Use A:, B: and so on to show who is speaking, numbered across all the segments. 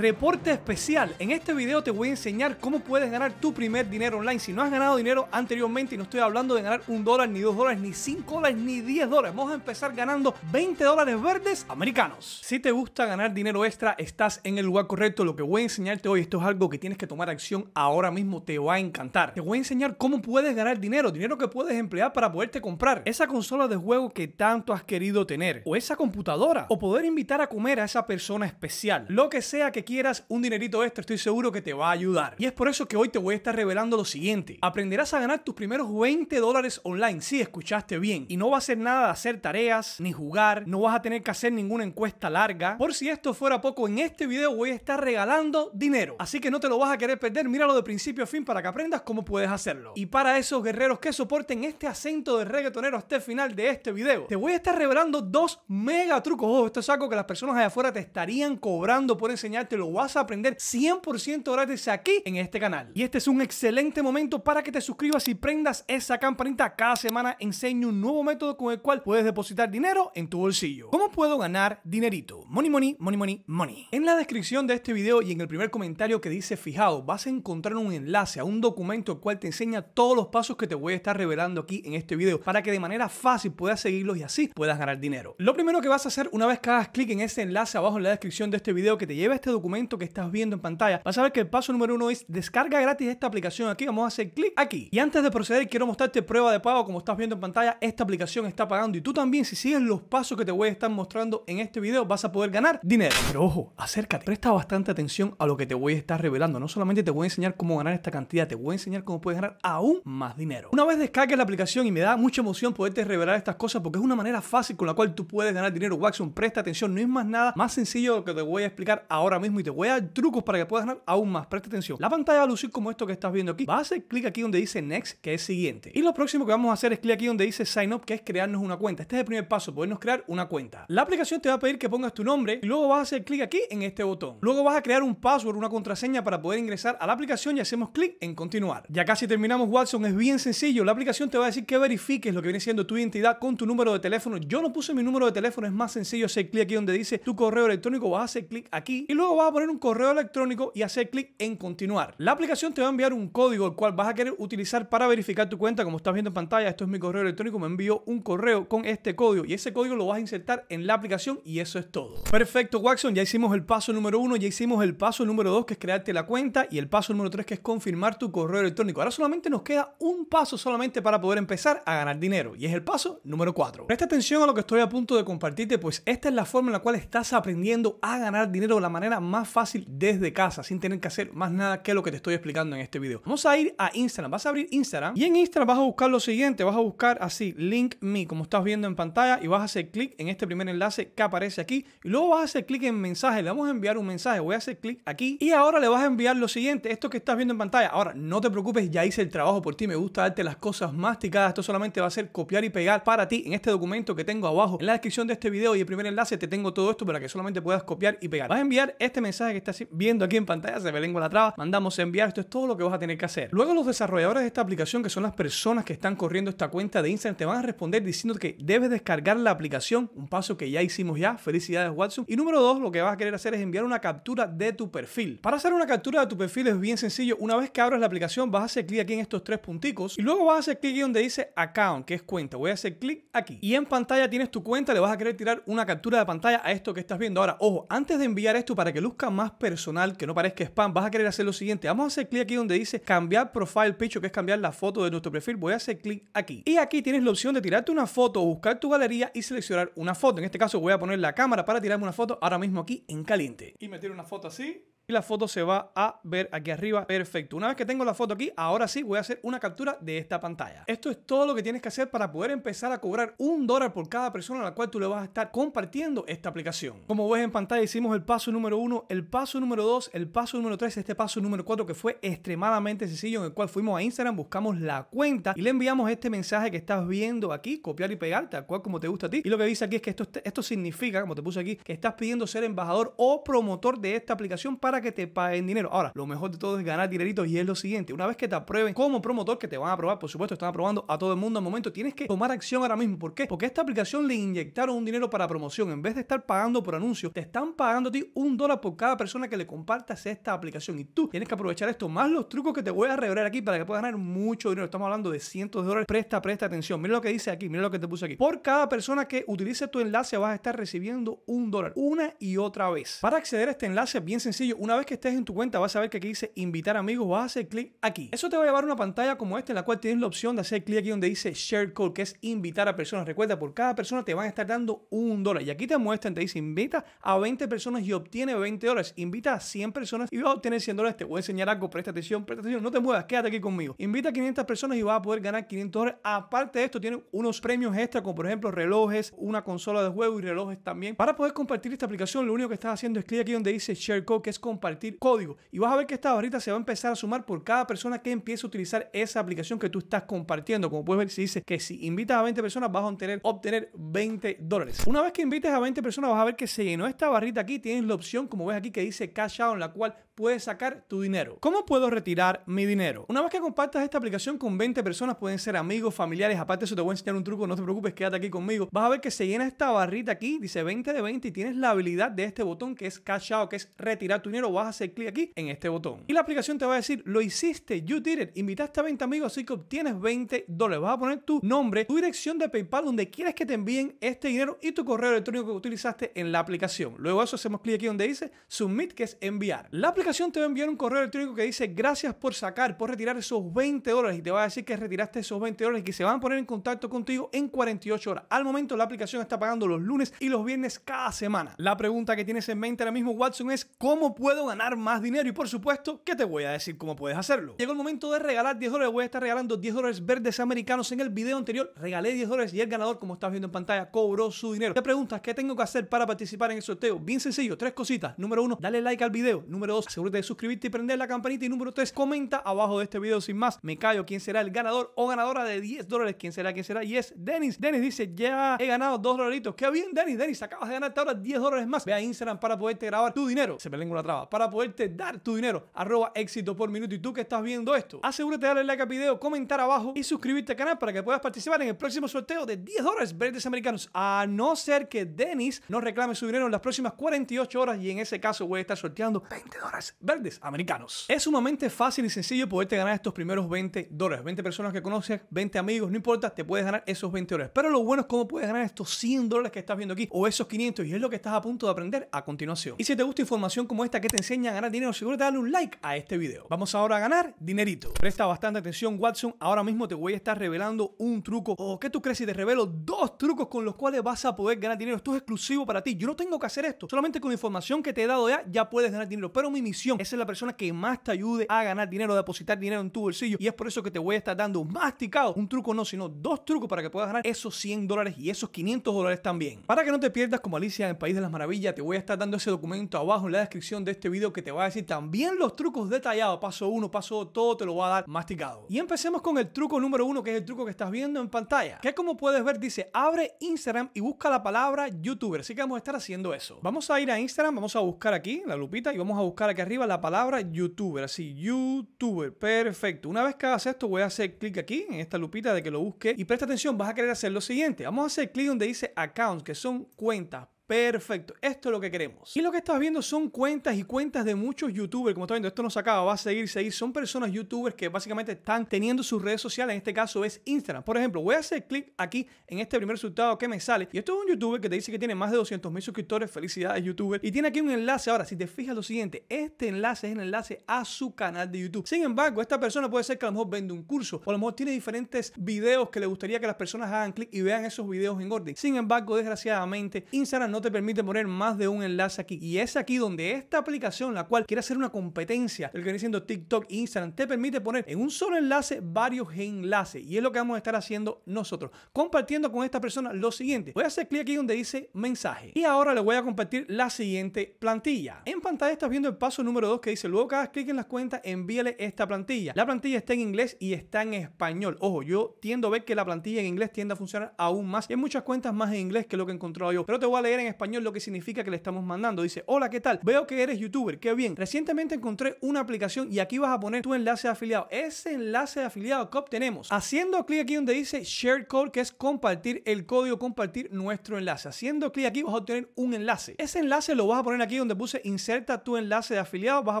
A: Reporte especial. En este video te voy a enseñar cómo puedes ganar tu primer dinero online. Si no has ganado dinero anteriormente, y no estoy hablando de ganar un dólar, ni dos dólares, ni cinco dólares, ni diez dólares. Vamos a empezar ganando 20 dólares verdes americanos. Si te gusta ganar dinero extra, estás en el lugar correcto. Lo que voy a enseñarte hoy, esto es algo que tienes que tomar acción ahora mismo. Te va a encantar. Te voy a enseñar cómo puedes ganar dinero, dinero que puedes emplear para poderte comprar esa consola de juego que tanto has querido tener, o esa computadora, o poder invitar a comer a esa persona especial, lo que sea que quieras, un dinerito extra estoy seguro que te va a ayudar. Y es por eso que hoy te voy a estar revelando lo siguiente. Aprenderás a ganar tus primeros 20 dólares online, si escuchaste bien. Y no va a ser nada de hacer tareas, ni jugar, no vas a tener que hacer ninguna encuesta larga. Por si esto fuera poco, en este video voy a estar regalando dinero. Así que no te lo vas a querer perder, míralo de principio a fin para que aprendas cómo puedes hacerlo. Y para esos guerreros que soporten este acento de reggaetonero hasta el final de este video, te voy a estar revelando dos mega trucos. Ojo, esto es algo que las personas allá afuera te estarían cobrando por enseñarte lo vas a aprender 100% gratis aquí en este canal. Y este es un excelente momento para que te suscribas y prendas esa campanita. Cada semana enseño un nuevo método con el cual puedes depositar dinero en tu bolsillo. ¿Cómo puedo ganar dinerito? Money, money, money, money, money. En la descripción de este video y en el primer comentario que dice fijado, vas a encontrar un enlace a un documento el cual te enseña todos los pasos que te voy a estar revelando aquí en este video para que de manera fácil puedas seguirlos y así puedas ganar dinero. Lo primero que vas a hacer una vez que hagas clic en ese enlace abajo en la descripción de este video que te lleva a este documento que estás viendo en pantalla, vas a ver que el paso número uno es descarga gratis esta aplicación. Aquí vamos a hacer clic aquí. Y antes de proceder, quiero mostrarte prueba de pago. Como estás viendo en pantalla, esta aplicación está pagando. Y tú también, si sigues los pasos que te voy a estar mostrando en este vídeo vas a poder ganar dinero. Pero ojo, acércate. Presta bastante atención a lo que te voy a estar revelando. No solamente te voy a enseñar cómo ganar esta cantidad, te voy a enseñar cómo puedes ganar aún más dinero. Una vez descargues la aplicación y me da mucha emoción poderte revelar estas cosas porque es una manera fácil con la cual tú puedes ganar dinero. Waxon, presta atención, no es más nada más sencillo lo que te voy a explicar ahora mismo y te voy a dar trucos para que puedas ganar aún más. Presta atención. La pantalla va a lucir como esto que estás viendo aquí. Vas a hacer clic aquí donde dice Next, que es siguiente. Y lo próximo que vamos a hacer es clic aquí donde dice Sign Up, que es crearnos una cuenta. Este es el primer paso, podernos crear una cuenta. La aplicación te va a pedir que pongas tu nombre y luego vas a hacer clic aquí en este botón. Luego vas a crear un password, una contraseña para poder ingresar a la aplicación y hacemos clic en continuar. Ya casi terminamos Watson, es bien sencillo. La aplicación te va a decir que verifiques lo que viene siendo tu identidad con tu número de teléfono. Yo no puse mi número de teléfono, es más sencillo hacer clic aquí donde dice tu correo electrónico, vas a hacer clic aquí y luego vas a poner un correo electrónico y hacer clic en continuar. La aplicación te va a enviar un código el cual vas a querer utilizar para verificar tu cuenta. Como estás viendo en pantalla, esto es mi correo electrónico, me envió un correo con este código y ese código lo vas a insertar en la aplicación y eso es todo. Perfecto, Waxon, ya hicimos el paso número uno, ya hicimos el paso número dos que es crearte la cuenta y el paso número tres que es confirmar tu correo electrónico. Ahora solamente nos queda un paso solamente para poder empezar a ganar dinero y es el paso número cuatro. Presta atención a lo que estoy a punto de compartirte, pues esta es la forma en la cual estás aprendiendo a ganar dinero de la manera más más fácil desde casa sin tener que hacer más nada que lo que te estoy explicando en este video. Vamos a ir a Instagram, vas a abrir Instagram y en Instagram vas a buscar lo siguiente, vas a buscar así link me como estás viendo en pantalla y vas a hacer clic en este primer enlace que aparece aquí y luego vas a hacer clic en mensaje, le vamos a enviar un mensaje, voy a hacer clic aquí y ahora le vas a enviar lo siguiente, esto que estás viendo en pantalla. Ahora, no te preocupes, ya hice el trabajo por ti, me gusta darte las cosas masticadas, esto solamente va a ser copiar y pegar para ti en este documento que tengo abajo en la descripción de este video y el primer enlace te tengo todo esto para que solamente puedas copiar y pegar. Vas a enviar este este mensaje que estás viendo aquí en pantalla, se me lengua la traba, mandamos a enviar, esto es todo lo que vas a tener que hacer. Luego los desarrolladores de esta aplicación, que son las personas que están corriendo esta cuenta de Instagram, te van a responder diciendo que debes descargar la aplicación, un paso que ya hicimos ya, felicidades Watson. Y número dos, lo que vas a querer hacer es enviar una captura de tu perfil. Para hacer una captura de tu perfil es bien sencillo, una vez que abres la aplicación vas a hacer clic aquí en estos tres punticos y luego vas a hacer clic donde dice account, que es cuenta, voy a hacer clic aquí. Y en pantalla tienes tu cuenta, le vas a querer tirar una captura de pantalla a esto que estás viendo. Ahora, ojo, antes de enviar esto para que lo más personal, que no parezca spam, vas a querer hacer lo siguiente. Vamos a hacer clic aquí donde dice cambiar profile picture, que es cambiar la foto de nuestro perfil. Voy a hacer clic aquí. Y aquí tienes la opción de tirarte una foto, buscar tu galería y seleccionar una foto. En este caso voy a poner la cámara para tirarme una foto ahora mismo aquí en caliente. Y me tiro una foto así y la foto se va a ver aquí arriba. Perfecto. Una vez que tengo la foto aquí, ahora sí voy a hacer una captura de esta pantalla. Esto es todo lo que tienes que hacer para poder empezar a cobrar un dólar por cada persona a la cual tú le vas a estar compartiendo esta aplicación. Como ves en pantalla hicimos el paso número uno, el paso número dos, el paso número tres, este paso número cuatro que fue extremadamente sencillo en el cual fuimos a Instagram, buscamos la cuenta y le enviamos este mensaje que estás viendo aquí, copiar y pegar, tal cual como te gusta a ti. Y lo que dice aquí es que esto, esto significa, como te puse aquí, que estás pidiendo ser embajador o promotor de esta aplicación para que te paguen dinero. Ahora, lo mejor de todo es ganar dinerito y es lo siguiente. Una vez que te aprueben como promotor, que te van a aprobar, por supuesto, están aprobando a todo el mundo al momento, tienes que tomar acción ahora mismo. ¿Por qué? Porque esta aplicación le inyectaron un dinero para promoción. En vez de estar pagando por anuncios, te están pagando a ti un dólar por cada persona que le compartas esta aplicación. Y tú tienes que aprovechar esto, más los trucos que te voy a revelar aquí para que puedas ganar mucho dinero. Estamos hablando de cientos de dólares. Presta, presta atención. Mira lo que dice aquí, mira lo que te puse aquí. Por cada persona que utilice tu enlace vas a estar recibiendo un dólar una y otra vez. Para acceder a este enlace, bien sencillo, una una vez que estés en tu cuenta vas a ver que aquí dice invitar amigos, vas a hacer clic aquí. Eso te va a llevar a una pantalla como esta en la cual tienes la opción de hacer clic aquí donde dice share code, que es invitar a personas. Recuerda, por cada persona te van a estar dando un dólar. Y aquí te muestran, te dice invita a 20 personas y obtiene 20 dólares. Invita a 100 personas y vas a obtener 100 dólares. Te voy a enseñar algo, presta atención, presta atención, no te muevas, quédate aquí conmigo. Invita a 500 personas y vas a poder ganar 500 dólares. Aparte de esto, tienen unos premios extra como por ejemplo relojes, una consola de juego y relojes también. Para poder compartir esta aplicación, lo único que estás haciendo es clic aquí donde dice share code, que es compartir código. Y vas a ver que esta barrita se va a empezar a sumar por cada persona que empiece a utilizar esa aplicación que tú estás compartiendo. Como puedes ver, si dice que si invitas a 20 personas vas a obtener, obtener 20 dólares. Una vez que invites a 20 personas vas a ver que se llenó esta barrita aquí. Tienes la opción, como ves aquí, que dice cash out, en la cual puedes sacar tu dinero. ¿Cómo puedo retirar mi dinero? Una vez que compartas esta aplicación con 20 personas, pueden ser amigos, familiares. Aparte eso te voy a enseñar un truco, no te preocupes, quédate aquí conmigo. Vas a ver que se llena esta barrita aquí, dice 20 de 20 y tienes la habilidad de este botón que es cash out, que es retirar tu dinero vas a hacer clic aquí en este botón. Y la aplicación te va a decir, lo hiciste, you did it, invitaste a 20 amigos, así que obtienes 20 dólares. Vas a poner tu nombre, tu dirección de PayPal, donde quieres que te envíen este dinero y tu correo electrónico que utilizaste en la aplicación. Luego de eso hacemos clic aquí donde dice submit, que es enviar. La aplicación te va a enviar un correo electrónico que dice gracias por sacar, por retirar esos 20 dólares y te va a decir que retiraste esos 20 dólares y que se van a poner en contacto contigo en 48 horas. Al momento la aplicación está pagando los lunes y los viernes cada semana. La pregunta que tienes en mente ahora mismo, Watson, es cómo puedes puedo ganar más dinero y por supuesto que te voy a decir cómo puedes hacerlo. Llegó el momento de regalar 10 dólares, voy a estar regalando 10 dólares verdes americanos. En el video anterior regalé 10 dólares y el ganador, como estás viendo en pantalla, cobró su dinero. Te preguntas qué tengo que hacer para participar en el sorteo. Bien sencillo, tres cositas. Número uno, dale like al video. Número dos, asegúrate de suscribirte y prender la campanita. Y número tres, comenta abajo de este video sin más. Me callo quién será el ganador o ganadora de 10 dólares. ¿Quién será? ¿Quién será? Y es Dennis. Dennis dice, ya he ganado 2 dolaritos. Qué bien, Dennis. Dennis, acabas de ganarte ahora 10 dólares más. Ve a Instagram para poderte grabar tu dinero. Se me lengua la traba para poderte dar tu dinero. Arroba éxito por minuto. Y tú que estás viendo esto, asegúrate de darle like al video, comentar abajo y suscribirte al canal para que puedas participar en el próximo sorteo de 10 dólares verdes americanos. A no ser que Dennis no reclame su dinero en las próximas 48 horas y en ese caso voy a estar sorteando 20 dólares verdes americanos. Es sumamente fácil y sencillo poderte ganar estos primeros 20 dólares. 20 personas que conoces, 20 amigos, no importa, te puedes ganar esos 20 dólares. Pero lo bueno es cómo puedes ganar estos 100 dólares que estás viendo aquí o esos 500 y es lo que estás a punto de aprender a continuación. Y si te gusta información como esta que te enseña a ganar dinero, seguro te dale un like a este video. Vamos ahora a ganar dinerito. Presta bastante atención, Watson. Ahora mismo te voy a estar revelando un truco. ¿O oh, que qué tú crees si te revelo dos trucos con los cuales vas a poder ganar dinero? Esto es exclusivo para ti. Yo no tengo que hacer esto. Solamente con la información que te he dado ya, ya puedes ganar dinero. Pero mi misión es ser la persona que más te ayude a ganar dinero, a depositar dinero en tu bolsillo. Y es por eso que te voy a estar dando masticado. Un truco no, sino dos trucos para que puedas ganar esos 100 dólares y esos 500 dólares también. Para que no te pierdas como Alicia en el País de las Maravillas, te voy a estar dando ese documento abajo en la descripción de este este video que te va a decir también los trucos detallados, paso uno, paso todo te lo voy a dar masticado. Y empecemos con el truco número uno, que es el truco que estás viendo en pantalla, que como puedes ver dice abre Instagram y busca la palabra youtuber, así que vamos a estar haciendo eso. Vamos a ir a Instagram, vamos a buscar aquí la lupita y vamos a buscar aquí arriba la palabra youtuber, así youtuber, perfecto. Una vez que hagas esto voy a hacer clic aquí en esta lupita de que lo busque y presta atención, vas a querer hacer lo siguiente, vamos a hacer clic donde dice accounts, que son cuentas Perfecto, esto es lo que queremos. Y lo que estás viendo son cuentas y cuentas de muchos youtubers. Como estás viendo, esto no se acaba, va a seguir, seguir. Son personas youtubers que básicamente están teniendo sus redes sociales. En este caso es Instagram. Por ejemplo, voy a hacer clic aquí en este primer resultado que me sale. Y esto es un youtuber que te dice que tiene más de 200 mil suscriptores. Felicidades, youtuber. Y tiene aquí un enlace. Ahora, si te fijas lo siguiente, este enlace es el enlace a su canal de YouTube. Sin embargo, esta persona puede ser que a lo mejor vende un curso o a lo mejor tiene diferentes videos que le gustaría que las personas hagan clic y vean esos videos en orden. Sin embargo, desgraciadamente, Instagram no te permite poner más de un enlace aquí. Y es aquí donde esta aplicación, la cual quiere hacer una competencia, el que viene siendo TikTok, Instagram, te permite poner en un solo enlace varios enlaces. Y es lo que vamos a estar haciendo nosotros, compartiendo con esta persona lo siguiente. Voy a hacer clic aquí donde dice mensaje. Y ahora le voy a compartir la siguiente plantilla. En pantalla estás viendo el paso número 2 que dice, luego cada clic en las cuentas, envíale esta plantilla. La plantilla está en inglés y está en español. Ojo, yo tiendo a ver que la plantilla en inglés tiende a funcionar aún más. Hay muchas cuentas más en inglés que lo que he encontrado yo. Pero te voy a leer en español, lo que significa que le estamos mandando. Dice, hola, ¿qué tal? Veo que eres youtuber, qué bien. Recientemente encontré una aplicación y aquí vas a poner tu enlace de afiliado. Ese enlace de afiliado que obtenemos haciendo clic aquí donde dice share code, que es compartir el código, compartir nuestro enlace. Haciendo clic aquí vas a obtener un enlace. Ese enlace lo vas a poner aquí donde puse inserta tu enlace de afiliado, vas a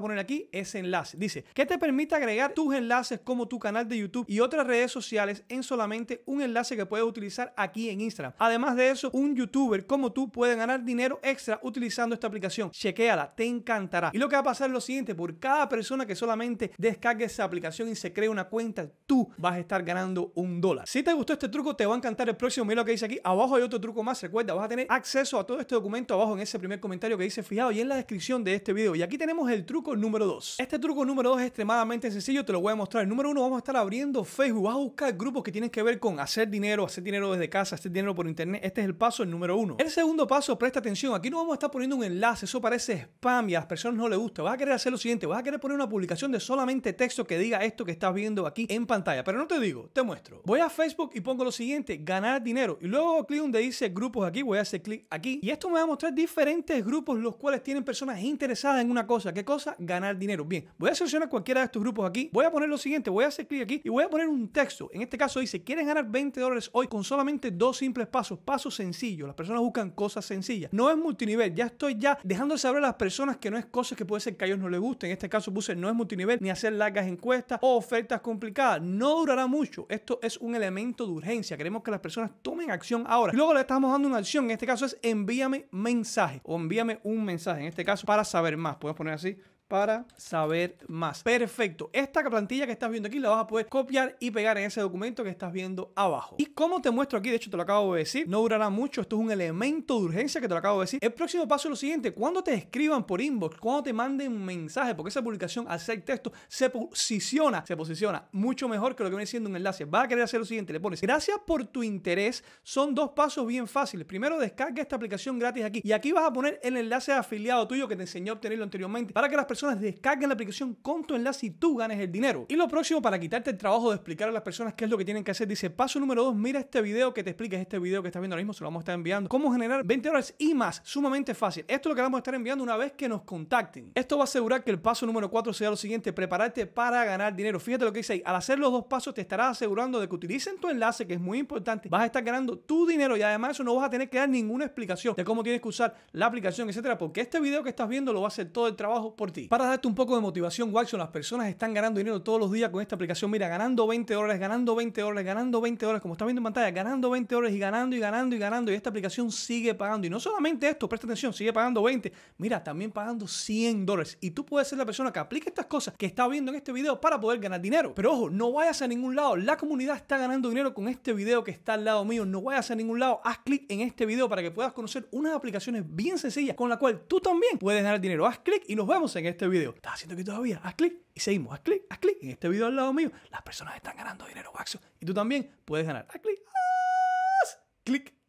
A: poner aquí ese enlace. Dice, que te permite agregar tus enlaces como tu canal de YouTube y otras redes sociales en solamente un enlace que puedes utilizar aquí en Instagram. Además de eso, un youtuber como tú pueden ganar dinero extra utilizando esta aplicación. Chequéala, te encantará. Y lo que va a pasar es lo siguiente, por cada persona que solamente descargue esa aplicación y se cree una cuenta, tú vas a estar ganando un dólar. Si te gustó este truco, te va a encantar el próximo. Mira lo que dice aquí. Abajo hay otro truco más. Recuerda, vas a tener acceso a todo este documento abajo en ese primer comentario que dice fijado y en la descripción de este video. Y aquí tenemos el truco número 2. Este truco número 2 es extremadamente sencillo, te lo voy a mostrar. El número 1 vamos a estar abriendo Facebook. Vas a buscar grupos que tienen que ver con hacer dinero, hacer dinero desde casa, hacer dinero por internet. Este es el paso, número 1. El segundo paso presta atención. Aquí no vamos a estar poniendo un enlace. Eso parece spam y a las personas no les gusta. Vas a querer hacer lo siguiente. Vas a querer poner una publicación de solamente texto que diga esto que estás viendo aquí en pantalla. Pero no te digo, te muestro. Voy a Facebook y pongo lo siguiente. Ganar dinero. Y luego clic donde dice grupos aquí. Voy a hacer clic aquí. Y esto me va a mostrar diferentes grupos los cuales tienen personas interesadas en una cosa. ¿Qué cosa? Ganar dinero. Bien, voy a seleccionar cualquiera de estos grupos aquí. Voy a poner lo siguiente. Voy a hacer clic aquí y voy a poner un texto. En este caso dice, ¿quieres ganar 20 dólares hoy con solamente dos simples pasos? Pasos sencillos. Las personas buscan cosas sencilla. No es multinivel, ya estoy ya dejando saber a las personas que no es cosas que puede ser que a ellos no les guste. En este caso puse no es multinivel, ni hacer largas encuestas o ofertas complicadas. No durará mucho. Esto es un elemento de urgencia. Queremos que las personas tomen acción ahora. luego le estamos dando una acción. En este caso es envíame mensaje o envíame un mensaje. En este caso para saber más. Podemos poner así para saber más. Perfecto. Esta plantilla que estás viendo aquí la vas a poder copiar y pegar en ese documento que estás viendo abajo. Y como te muestro aquí, de hecho te lo acabo de decir, no durará mucho. Esto es un elemento de urgencia que te lo acabo de decir. El próximo paso es lo siguiente. Cuando te escriban por inbox, cuando te manden un mensaje, porque esa publicación al ser texto se posiciona, se posiciona mucho mejor que lo que viene siendo un enlace. Va a querer hacer lo siguiente. Le pones gracias por tu interés. Son dos pasos bien fáciles. Primero, descarga esta aplicación gratis aquí. Y aquí vas a poner el enlace afiliado tuyo que te enseñó a obtenerlo anteriormente para que las personas personas descarguen la aplicación con tu enlace y tú ganes el dinero. Y lo próximo, para quitarte el trabajo de explicar a las personas qué es lo que tienen que hacer, dice paso número 2, mira este video que te explica, este video que estás viendo ahora mismo, se lo vamos a estar enviando, cómo generar 20 dólares y más, sumamente fácil. Esto es lo que vamos a estar enviando una vez que nos contacten. Esto va a asegurar que el paso número 4 sea lo siguiente, prepararte para ganar dinero. Fíjate lo que dice ahí, al hacer los dos pasos te estarás asegurando de que utilicen tu enlace, que es muy importante, vas a estar ganando tu dinero y además eso no vas a tener que dar ninguna explicación de cómo tienes que usar la aplicación, etcétera, porque este video que estás viendo lo va a hacer todo el trabajo por ti para darte un poco de motivación, Watson, las personas están ganando dinero todos los días con esta aplicación. Mira, ganando 20 dólares, ganando 20 dólares, ganando 20 dólares, como estás viendo en pantalla, ganando 20 dólares y ganando y ganando y ganando. Y esta aplicación sigue pagando. Y no solamente esto, presta atención, sigue pagando 20. Mira, también pagando 100 dólares. Y tú puedes ser la persona que aplique estas cosas que está viendo en este video para poder ganar dinero. Pero ojo, no vayas a ningún lado. La comunidad está ganando dinero con este video que está al lado mío. No vayas a ningún lado. Haz clic en este video para que puedas conocer unas aplicaciones bien sencillas con la cual tú también puedes ganar dinero. Haz clic y nos vemos en este este video. ¿Estás haciendo que todavía? Haz clic y seguimos. Haz clic, haz clic. En este video al lado mío, las personas están ganando dinero, Waxo. Y tú también puedes ganar. Haz clic, haz clic.